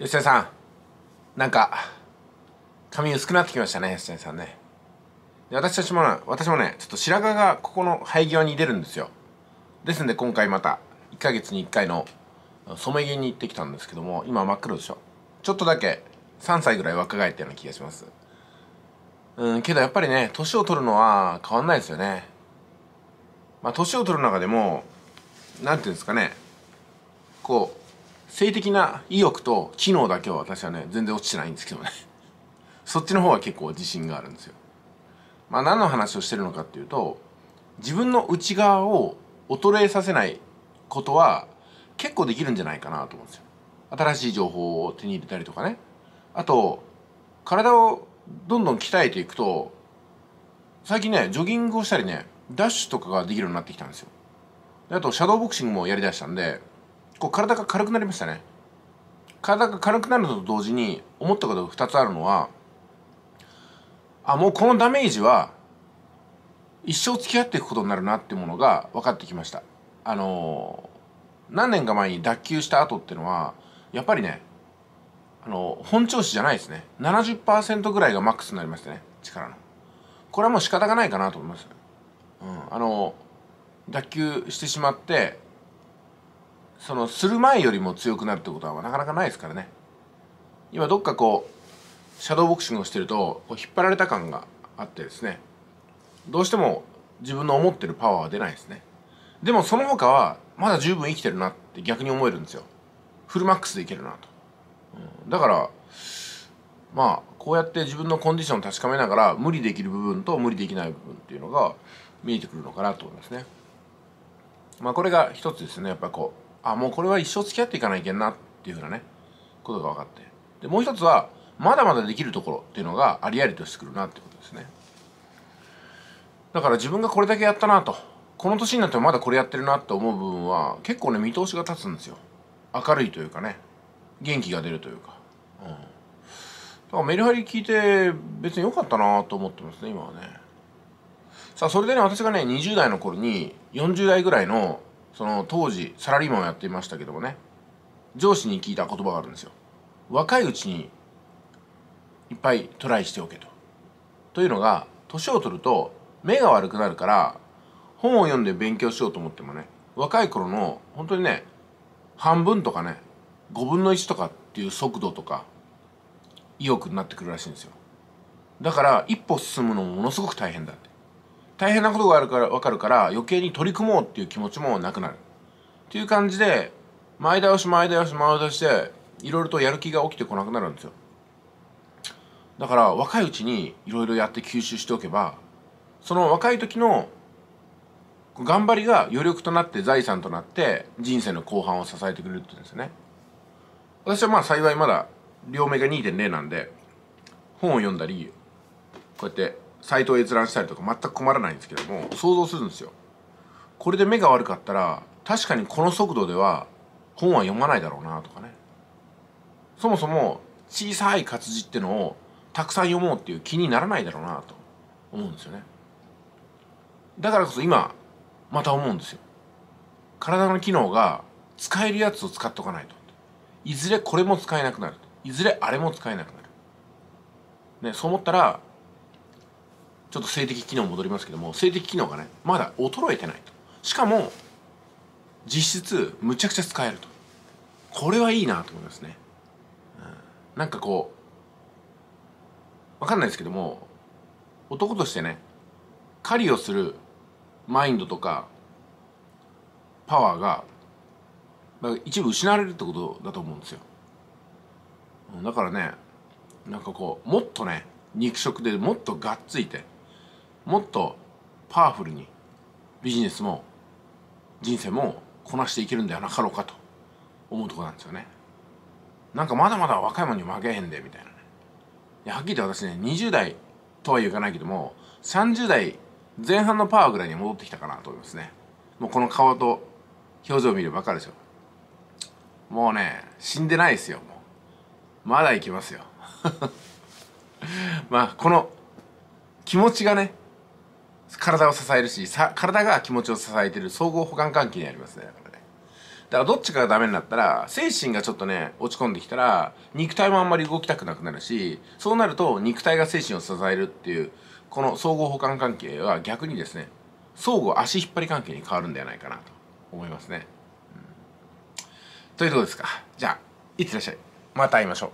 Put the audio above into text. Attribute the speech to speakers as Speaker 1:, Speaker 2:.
Speaker 1: 吉田さんなんか髪薄くなってきましたね吉田さんねで私たちも私もねちょっと白髪がここの生え際に出るんですよですんで今回また1ヶ月に1回の染め毛に行ってきたんですけども今真っ黒でしょちょっとだけ3歳ぐらい若返ったような気がしますうんけどやっぱりね年を取るのは変わんないですよねまあ年を取る中でも何ていうんですかねこう性的な意欲と機能だけは私はね全然落ちてないんですけどね そっちの方は結構自信があるんですよまあ何の話をしてるのかっていうと自分の内側を衰えさせないことは結構できるんじゃないかなと思うんですよ新しい情報を手に入れたりとかねあと体をどんどん鍛えていくと最近ねジョギングをしたりねダッシュとかができるようになってきたんですよあとシャドーボクシングもやりだしたんでこう体が軽くなりましたね体が軽くなるのと同時に思ったことが2つあるのはあもうこのダメージは一生付き合っていくことになるなっていうものが分かってきましたあのー、何年か前に脱臼した後っていうのはやっぱりねあのー、本調子じゃないですね70%ぐらいがマックスになりましたね力のこれはもう仕方がないかなと思いますうんあのー、脱臼してしまってそのする前よりも強くなるってことはなかなかないですからね今どっかこうシャドーボクシングをしてるとこう引っ張られた感があってですねどうしても自分の思ってるパワーは出ないですねでもその他はまだ十分生きてるなって逆に思えるんですよフルマックスでいけるなと、うん、だからまあこうやって自分のコンディションを確かめながら無理できる部分と無理できない部分っていうのが見えてくるのかなと思いますねまあこれが一つですねやっぱこうあもうこれは一生付き合っていかないけんなっていうふうなねことが分かってでもう一つはまだまだできるところっていうのがありありとしてくるなってことですねだから自分がこれだけやったなとこの年になってもまだこれやってるなって思う部分は結構ね見通しが立つんですよ明るいというかね元気が出るというか、うん、だからメリハリ聞いて別に良かったなと思ってますね今はねさあそれでね私がね20代の頃に40代ぐらいのその当時サラリーマンをやっていましたけどもね上司に聞いた言葉があるんですよ若いうちにいっぱいトライしておけとというのが年を取ると目が悪くなるから本を読んで勉強しようと思ってもね若い頃の本当にね半分とかね5分の1とかっていう速度とか意欲になってくるらしいんですよだから一歩進むのもものすごく大変だって大変なことがあるから分かるから余計に取り組もうっていう気持ちもなくなるっていう感じで前倒し前倒し前倒しでいろいろとやる気が起きてこなくなるんですよだから若いうちにいろいろやって吸収しておけばその若い時の頑張りが余力となって財産となって人生の後半を支えてくれるって言うんですよね私はまあ幸いまだ両目が2.0なんで本を読んだりこうやってサイトを閲覧したりとか全く困らないんですけども想像するんですよこれで目が悪かったら確かにこの速度では本は読まないだろうなとかねそもそも小さい活字ってのをたくさん読もうっていう気にならないだろうなと思うんですよねだからこそ今また思うんですよ体の機能が使えるやつを使っとかないといずれこれも使えなくなるいずれあれも使えなくなるねそう思ったらちょっと性的機能戻りますけども性的機能がねまだ衰えてないとしかも実質むちゃくちゃ使えるとこれはいいなと思いますね、うん、なんかこうわかんないですけども男としてね狩りをするマインドとかパワーが一部失われるってことだと思うんですよだからねなんかこうもっとね肉食でもっとがっついてもっとパワフルにビジネスも人生もこなしていけるんではなかろうかと思うとこなんですよね。なんかまだまだ若いもんに負けへんでみたいなね。いやはっきり言って私ね20代とは言かないけども30代前半のパワーぐらいに戻ってきたかなと思いますね。もうこの顔と表情を見ればわかるでしょ。もうね死んでないですよもう。まだいきますよ。まあこの気持ちがね体を支えるしさ体が気持ちを支えてる総合補完関係にありますねだからねだからどっちかがダメになったら精神がちょっとね落ち込んできたら肉体もあんまり動きたくなくなるしそうなると肉体が精神を支えるっていうこの総合補完関係は逆にですね相互足引っ張り関係に変わるんではないかなと思いますね、うん、というとこですかじゃあいってらっしゃいまた会いましょう